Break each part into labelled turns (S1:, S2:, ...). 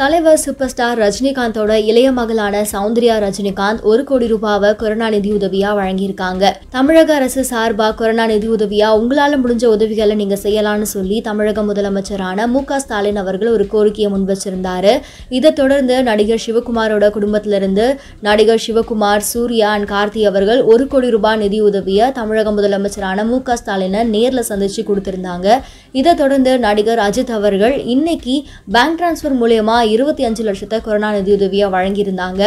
S1: தலைவர் super star ரஜினிகாந்தோட இளைய மகளான சௌந்தர்யா ரஜினிகாந்த் ஒரு கோடி ரூபாவை கொரோனா நிதி உதவியா வழங்கியிருக்காங்க தமிழக அரசு சார்பா கொரோனா நிதி உதவியா உங்களால முடிஞ்ச உதவிகளை நீங்க செய்யலாம்னு சொல்லி தமிழக முதலமைச்சரான மு ஸ்டாலின் அவர்கள் ஒரு கோரிக்கையை முன்வச்சிருந்தாரு இதை தொடர்ந்து நடிகர் சிவகுமாரோட குடும்பத்திலிருந்து நடிகர் சிவகுமார் சூர்யா அண்ட் கார்த்தி அவர்கள் ஒரு கோடி ரூபாய் நிதி உதவியை தமிழக முதலமைச்சரான மு க ஸ்டாலினை நேரில் சந்திச்சு கொடுத்திருந்தாங்க இதை தொடர்ந்து நடிகர் அஜித் அவர்கள் இன்னைக்கு பேங்க் டிரான்ஸ்பர் மூலியமா இருபத்தி அஞ்சு லட்சத்தை கொரோனா உதவியாக வழங்கியிருந்தாங்க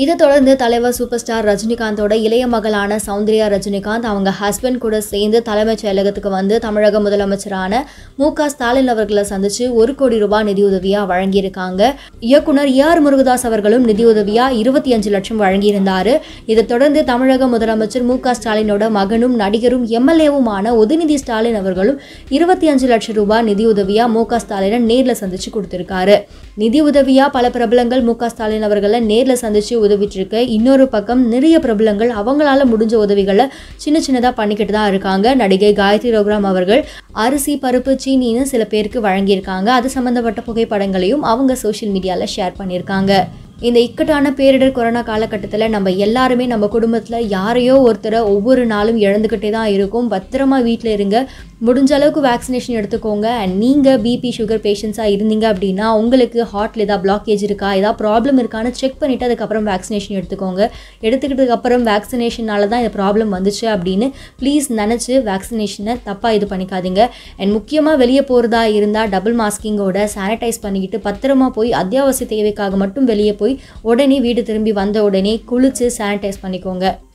S1: இதை தொடர்ந்து தலைவர் சூப்பர் ஸ்டார் ரஜினிகாந்தோட இளைய மகளான சௌந்தர்யா ரஜினிகாந்த் அவங்க ஹஸ்பண்ட் கூட சேர்ந்து தலைமைச் செயலகத்துக்கு வந்து தமிழக முதலமைச்சரான மு க ஸ்டாலின் அவர்களை சந்திச்சு ஒரு கோடி ரூபாய் நிதியுதவியாக வழங்கியிருக்காங்க இயக்குனர் ஏ ஆர் முருகதாஸ் அவர்களும் நிதியுதவியாக இருபத்தி அஞ்சு லட்சம் வழங்கியிருந்தார் இதை தொடர்ந்து தமிழக முதலமைச்சர் மு க ஸ்டாலினோட மகனும் நடிகரும் எம்எல்ஏவுமான உதயநிதி ஸ்டாலின் அவர்களும் இருபத்தி அஞ்சு லட்சம் ரூபாய் நிதியுதவியாக மு க ஸ்டாலினை நேரில் சந்திச்சு கொடுத்துருக்காரு நிதியுதவியாக பல பிரபலங்கள் மு க ஸ்டாலின் அவர்களை நேரில் சந்திச்சு உதவிட்டுருக்கு இன்னொரு பக்கம் நிறைய பிரபலங்கள் அவங்களால முடிஞ்ச உதவிகளை சின்ன சின்னதாக பண்ணிக்கிட்டு தான் இருக்காங்க நடிகை காயத்ரி ரோக்ராம் அவர்கள் அரிசி பருப்பு சீனின்னு சில பேருக்கு வழங்கியிருக்காங்க அது சம்மந்தப்பட்ட புகைப்படங்களையும் அவங்க சோஷியல் மீடியாவில் ஷேர் பண்ணியிருக்காங்க இந்த இக்கட்டான பேரிடர் கொரோனா காலகட்டத்தில் நம்ம எல்லாருமே நம்ம குடும்பத்தில் யாரையோ ஒருத்தரை ஒவ்வொரு நாளும் இழந்துக்கிட்டே தான் இருக்கும் பத்திரமா வீட்டில் இருங்க முடிஞ்ச அளவுக்கு வேக்சினேஷன் எடுத்துக்கோங்க அண்ட் நீங்கள் பிபி சுகர் பேஷண்ட்ஸாக இருந்தீங்க அப்படின்னா உங்களுக்கு ஹார்ட்டில் ஏதாவது பிளாக்கேஜ் இருக்கா ஏதாவது ப்ராப்ளம் இருக்கான்னு செக் பண்ணிவிட்டு அதுக்கப்புறம் வேக்சினேஷன் எடுத்துக்கோங்க எடுத்துக்கிட்டதுக்கப்புறம் வேக்சினேஷனால் தான் இந்த ப்ராப்ளம் வந்துச்சு அப்படின்னு ப்ளீஸ் நினச்சி வேக்சினேஷனை தப்பாக இது பண்ணிக்காதீங்க அண்ட் முக்கியமாக வெளியே போகிறதா இருந்தால் டபுள் மாஸ்கிங்கோட சானிடைஸ் பண்ணிக்கிட்டு பத்திரமா போய் அத்தியாவசிய தேவைக்காக மட்டும் வெளியே போய் போய் உடனே வீடு திரும்பி வந்த உடனே குளித்து சானிடைஸ் பண்ணிக்கோங்க